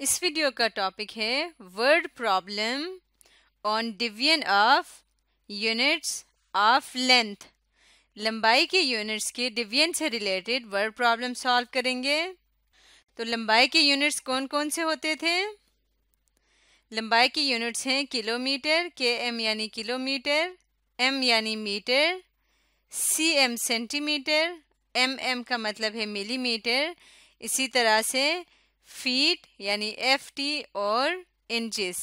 इस वीडियो का टॉपिक है word problem on division of units of length लंबाई के यूनिट्स के डिवीजन से रिलेटेड वर्ड प्रॉब्लम सॉल्व करेंगे तो लंबाई के यूनिट्स कौन कौन से होते थे लंबाई के यूनिट्स हैं किलोमीटर के एम यानी किलोमीटर एम यानी metre C M centimetre M M का मतलब है मिलीमीटर इसी तरह से फीट यानी एफ टी और इंचेस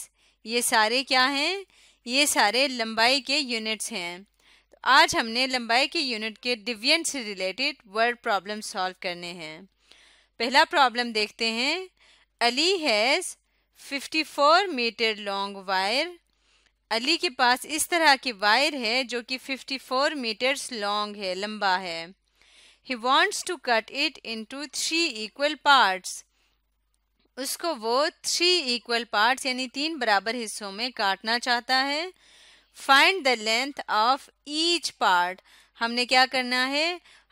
ये सारे क्या हैं ये सारे लंबाई के यूनिट्स हैं तो आज हमने लंबाई के यूनिट के डिवियन से रिलेटेड वर्ड प्रॉब्लम सॉल्व करने हैं पहला प्रॉब्लम देखते हैं Ali has 54 metre long wire Ali के पास इस तरह की वायर है जो कि 54 मीटर्स लॉन्ग है लंबा है he wants to cut it into three equal parts उसको वो थ्री इक्वल पार्ट्स यानी तीन बराबर हिस्सों में काटना चाहता है find the length of each part हमने क्या करना है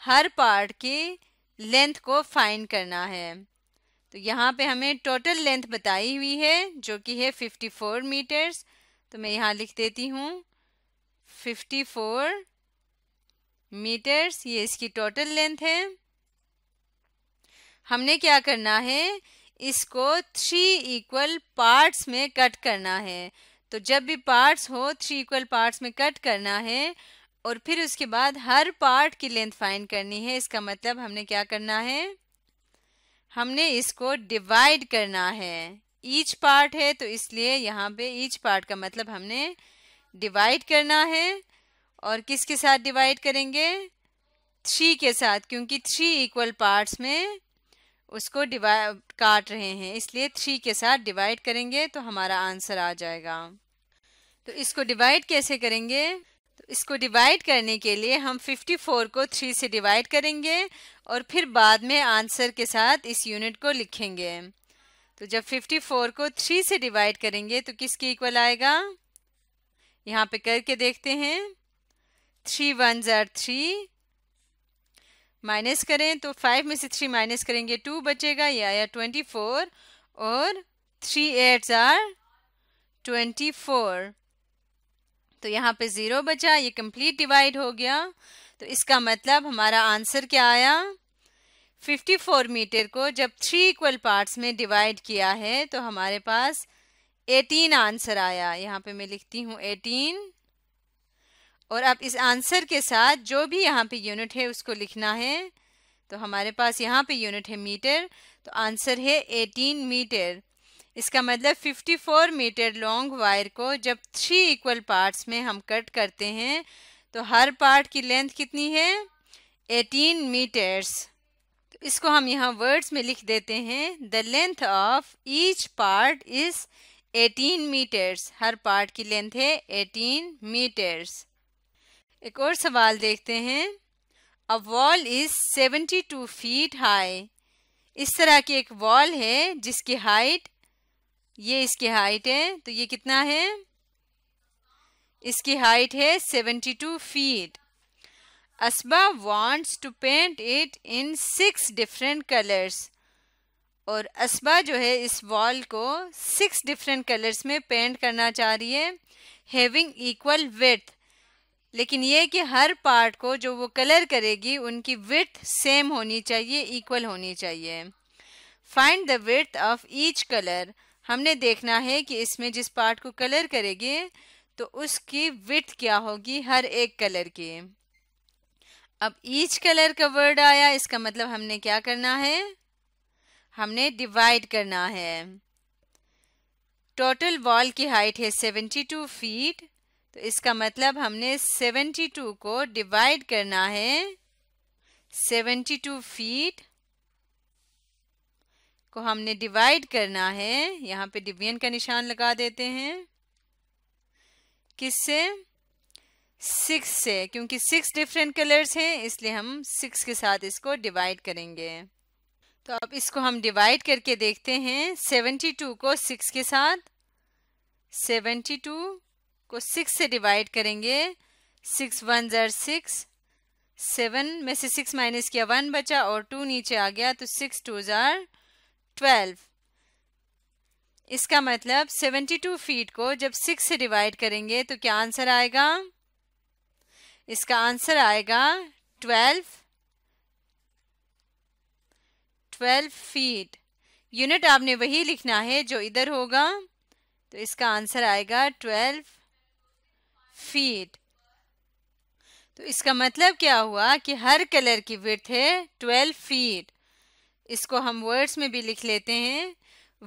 हर पार्ट के लेंथ को फाइंड करना है तो यहाँ पे हमें टोटल लेंथ बताई हुई है जो कि है 54 मीटर्स तो मैं यहाँ लिख देती हूँ 54 मीटर्स ये इसकी टोटल लेंथ है हमने क्या करना है इसको थ्री इक्वल पार्ट्स में कट करना है तो जब भी पार्ट्स हो थ्री इक्वल पार्ट्स में कट करना है और फिर उसके बाद हर पार्ट की लेंथ फाइंड करनी है इसका मतलब हमने क्या करना है हमने इसको डिवाइड करना है ईच पार्ट है तो इसलिए यहाँ पे ईच पार्ट का मतलब हमने डिवाइड करना है और किसके साथ डिवाइड करेंगे थ्री के साथ क्योंकि थ्री इक्वल पार्ट्स में उसको डिवाइड काट रहे हैं इसलिए थ्री के साथ डिवाइड करेंगे तो हमारा आंसर आ जाएगा तो इसको डिवाइड कैसे करेंगे तो इसको डिवाइड करने के लिए हम 54 को 3 से डिवाइड करेंगे और फिर बाद में आंसर के साथ इस यूनिट को लिखेंगे तो जब 54 को 3 से डिवाइड करेंगे तो किसके इक्वल आएगा यहाँ पे करके देखते हैं थ्री वन जर थ्री माइनस करें तो फाइव में से थ्री माइनस करेंगे टू बचेगा ये आया ट्वेंटी फोर और three eights are twenty four तो यहाँ पे ज़ीरो बचा ये कंप्लीट डिवाइड हो गया तो इसका मतलब हमारा आंसर क्या आया 54 मीटर को जब थ्री इक्वल पार्ट्स में डिवाइड किया है तो हमारे पास 18 आंसर आया यहाँ पे मैं लिखती हूँ 18 और अब इस आंसर के साथ जो भी यहाँ पे यूनिट है उसको लिखना है तो हमारे पास यहाँ पे यूनिट है मीटर तो आंसर है एटीन मीटर इसका मतलब 54 मीटर लॉन्ग वायर को जब थ्री इक्वल पार्ट्स में हम कट करते हैं तो हर पार्ट की लेंथ कितनी है 18 मीटर्स तो इसको हम यहाँ वर्ड्स में लिख देते हैं the length of each part is 18 metres हर पार्ट की लेंथ है 18 मीटर्स एक और सवाल देखते हैं a wall is seventy two feet high इस तरह की एक वॉल है जिसकी हाइट ये इसकी हाइट है तो ये कितना है इसकी हाइट है seventy two feet Asba wants to paint it in six different colours और असबा जो है इस वॉल को सिक्स डिफरेंट कलर्स में पेंट करना चाह रही है हैविंग इक्वल विथ लेकिन ये कि हर पार्ट को जो वो कलर करेगी उनकी विथ सेम होनी चाहिए इक्वल होनी चाहिए find the width of each colour हमने देखना है कि इसमें जिस पार्ट को कलर करेगी तो उसकी विथ क्या होगी हर एक कलर की अब ईच कलर का वर्ड आया इसका मतलब हमने क्या करना है हमने डिवाइड करना है टोटल वॉल की हाइट है 72 फीट तो इसका मतलब हमने 72 को डिवाइड करना है 72 फीट को हमने डिवाइड करना है यहाँ पे डिवीजन का निशान लगा देते हैं किससे सिक्स से क्योंकि सिक्स डिफरेंट कलर्स हैं इसलिए हम सिक्स के साथ इसको डिवाइड करेंगे तो अब इसको हम डिवाइड करके देखते हैं सेवेंटी टू को सिक्स के साथ सेवेंटी टू को सिक्स से डिवाइड करेंगे सिक्स वन ज़र सिक्स सेवन में से सिक्स माइनस किया वन बचा और टू नीचे आ गया तो सिक्स टू ज़ार ट्वेल्व इसका मतलब सेवेंटी टू फीट को जब सिक्स से डिवाइड करेंगे तो क्या आंसर आएगा इसका आंसर आएगा ट्वेल्व ट्वेल्व फीट यूनिट आपने वही लिखना है जो इधर होगा तो इसका आंसर आएगा ट्वेल्व फीट तो इसका मतलब क्या हुआ कि हर कलर की विथ है ट्वेल्व फीट इसको हम वर्ड्स में भी लिख लेते हैं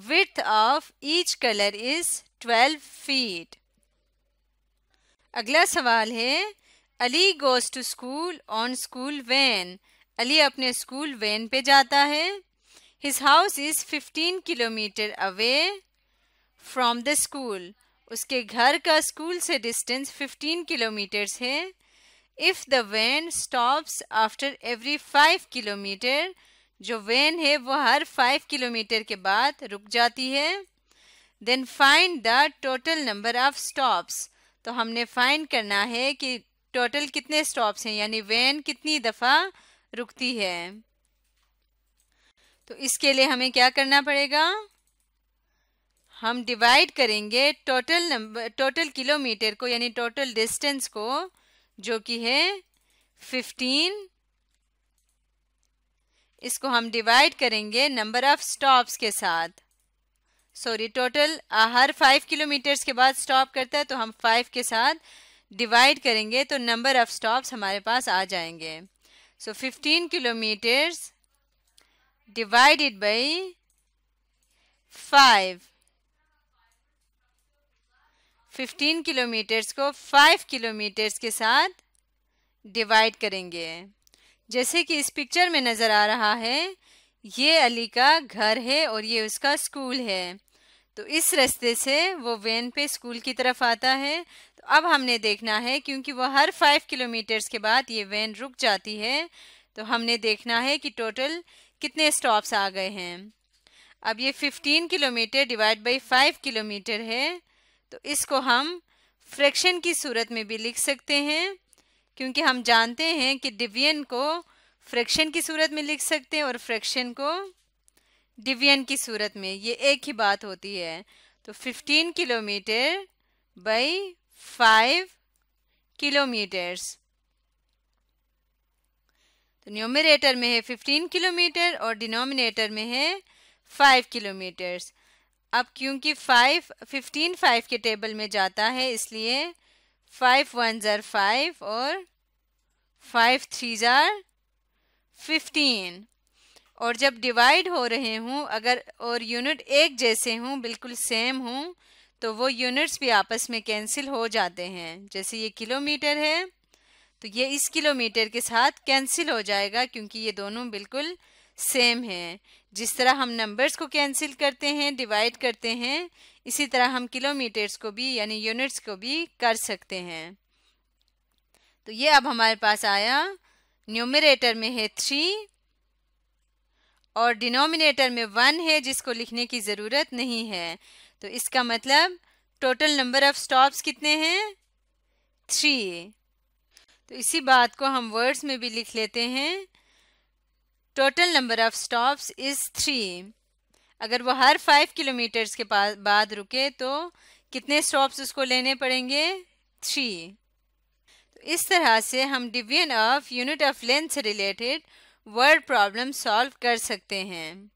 width of each colour is twelve feet अगला सवाल है Ali goes to school on school van Ali अपने स्कूल वैन पे जाता है his house is fifteen kilometre away from the school उसके घर का स्कूल से डिस्टेंस 15 किलोमीटर्स है if the van stops after every 5 kilometre जो वैन है वो हर 5 किलोमीटर के बाद रुक जाती है then find the total number of stops तो हमने फाइंड करना है कि टोटल कितने स्टॉप्स हैं यानी वैन कितनी दफ़ा रुकती है तो इसके लिए हमें क्या करना पड़ेगा हम डिवाइड करेंगे टोटल नंबर टोटल किलोमीटर को यानी टोटल डिस्टेंस को जो कि है फिफ्टीन इसको हम डिवाइड करेंगे नंबर ऑफ स्टॉप्स के साथ सॉरी टोटल हर फाइव किलोमीटर्स के बाद स्टॉप करता है तो हम फाइव के साथ डिवाइड करेंगे तो नंबर ऑफ स्टॉप्स हमारे पास आ जाएंगे so fifteen kilometres divided by five 15 kilometres को 5 किलोमीटर्स के साथ डिवाइड करेंगे जैसे कि इस पिक्चर में नज़र आ रहा है ये अली का घर है और ये उसका स्कूल है तो इस रास्ते से वो वैन पे स्कूल की तरफ आता है तो अब हमने देखना है क्योंकि वो हर फाइव किलोमीटर्स के बाद ये वैन रुक जाती है तो हमने देखना है कि टोटल कितने स्टॉप्स आ गए हैं अब ये fifteen kilometre divide by five kilometre है तो इसको हम फ्रैक्शन की सूरत में भी लिख सकते हैं क्योंकि हम जानते हैं कि डिवीजन को फ्रैक्शन की सूरत में लिख सकते हैं और फ्रैक्शन को डिवीजन की सूरत में ये एक ही बात होती है तो 15 किलोमीटर बाई 5 किलोमीटर्स तो न्यूमिनेटर में है 15 किलोमीटर और डिनोमिनेटर में है 5 किलोमीटर्स अब क्योंकि फाइव फिफ्टीन फाइव के टेबल में जाता है इसलिए फाइव वन ज़ार फाइव और फाइव थ्री ज़ार फिफ्टीन और जब डिवाइड हो रहे हूँ अगर और यूनिट एक जैसे हूँ बिल्कुल सेम हूँ तो वो यूनिट्स भी आपस में कैंसिल हो जाते हैं जैसे ये किलोमीटर है तो ये इस किलोमीटर के साथ कैंसिल हो जाएगा क्योंकि ये दोनों बिल्कुल सेम हैं जिस तरह हम नंबर्स को कैंसिल करते हैं डिवाइड करते हैं इसी तरह हम किलोमीटर्स को भी यानी यूनिट्स को भी कर सकते हैं तो ये अब हमारे पास आया न्यूमरेटर में है थ्री और डिनोमिनेटर में वन है जिसको लिखने की ज़रूरत नहीं है तो इसका मतलब टोटल नंबर ऑफ़ स्टॉप्स कितने हैं थ्री तो इसी बात को हम वर्ड्स में भी लिख लेते हैं total number of stops is three अगर वो हर फाइव किलोमीटर्स के बाद रुके तो कितने स्टॉप्स उसको लेने पड़ेंगे थ्री तो इस तरह से हम division of unit of length से रिलेटेड वर्ड प्रॉब्लम सॉल्व कर सकते हैं